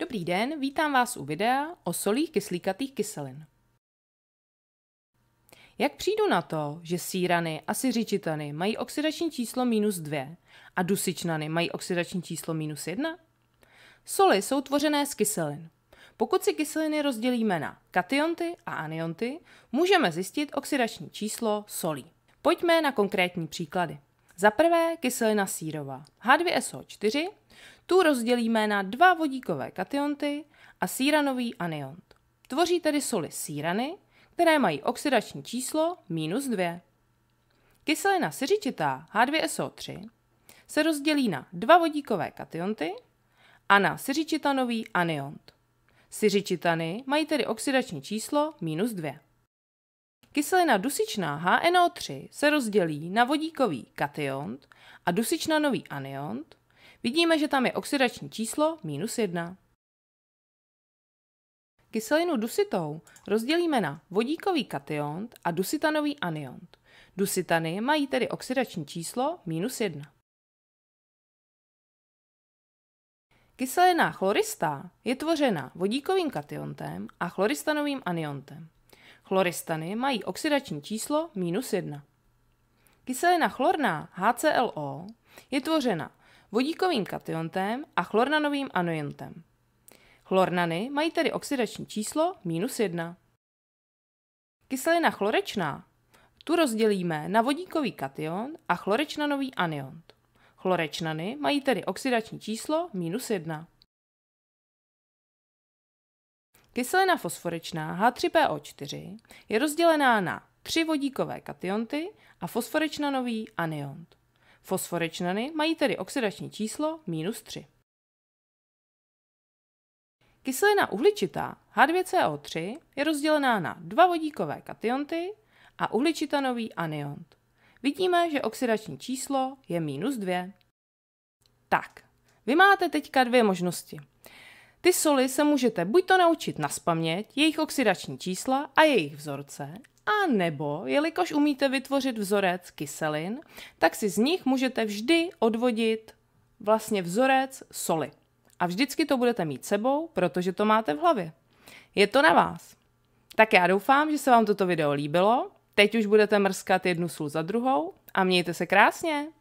Dobrý den, vítám vás u videa o solích kyslíkatých kyselin. Jak přijdu na to, že sírany a siřičitany mají oxidační číslo minus 2 a dusičnany mají oxidační číslo minus 1? Soli jsou tvořené z kyselin. Pokud si kyseliny rozdělíme na kationty a anionty, můžeme zjistit oxidační číslo solí. Pojďme na konkrétní příklady. Za prvé kyselina sírová H2SO4 tu rozdělíme na dva vodíkové kationty a síranový aniont. Tvoří tedy soli sírany, které mají oxidační číslo minus 2. Kyselina siřičitá H2SO3 se rozdělí na dva vodíkové kationty a na siřičitanový aniont. Siřičitany mají tedy oxidační číslo minus 2. Kyselina dusičná HNO3 se rozdělí na vodíkový kationt a dusičnanový aniont Vidíme, že tam je oxidační číslo minus 1. Kyselinu dusitou rozdělíme na vodíkový kation a dusitanový anion. Dusitany mají tedy oxidační číslo minus 1. Kyselina chlorista je tvořena vodíkovým kationtem a chloristanovým aniontem. Chloristany mají oxidační číslo minus 1. Kyselina chlorná HClO je tvořena vodíkovým kationtem a chlornanovým aniontem. Chlornany mají tedy oxidační číslo minus 1. Kyselina chlorečná tu rozdělíme na vodíkový kation a chlorečnanový anion. Chlorečnany mají tedy oxidační číslo minus 1. Kyselina fosforečná H3PO4 je rozdělená na tři vodíkové kationty a fosforečnanový anion. Fosforečnany mají tedy oxidační číslo minus 3. Kyselina uhličitá H2CO3 je rozdělená na dva vodíkové kationty a uhličitanový anion. Vidíme, že oxidační číslo je minus 2. Tak, vy máte teďka dvě možnosti. Ty soli se můžete buď to naučit na spaměť, jejich oxidační čísla a jejich vzorce, a nebo, jelikož umíte vytvořit vzorec kyselin, tak si z nich můžete vždy odvodit vlastně vzorec soli. A vždycky to budete mít sebou, protože to máte v hlavě. Je to na vás. Tak já doufám, že se vám toto video líbilo. Teď už budete mrskat jednu sůl za druhou a mějte se krásně.